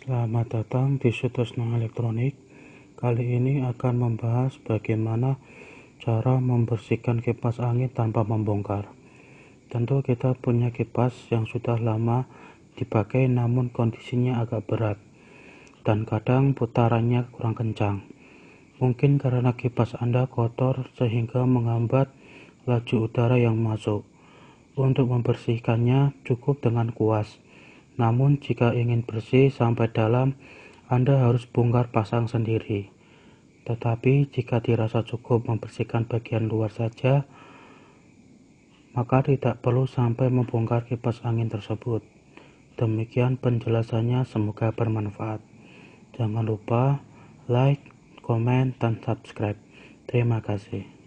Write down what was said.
Selamat datang di situs non elektronik. Kali ini akan membahas bagaimana cara membersihkan kipas angin tanpa membongkar. Tentu kita punya kipas yang sudah lama dipakai namun kondisinya agak berat dan kadang putarannya kurang kencang. Mungkin karena kipas Anda kotor sehingga menghambat laju udara yang masuk. Untuk membersihkannya cukup dengan kuas namun, jika ingin bersih sampai dalam, Anda harus bongkar pasang sendiri. Tetapi, jika dirasa cukup membersihkan bagian luar saja, maka tidak perlu sampai membongkar kipas angin tersebut. Demikian penjelasannya, semoga bermanfaat. Jangan lupa like, comment, dan subscribe. Terima kasih.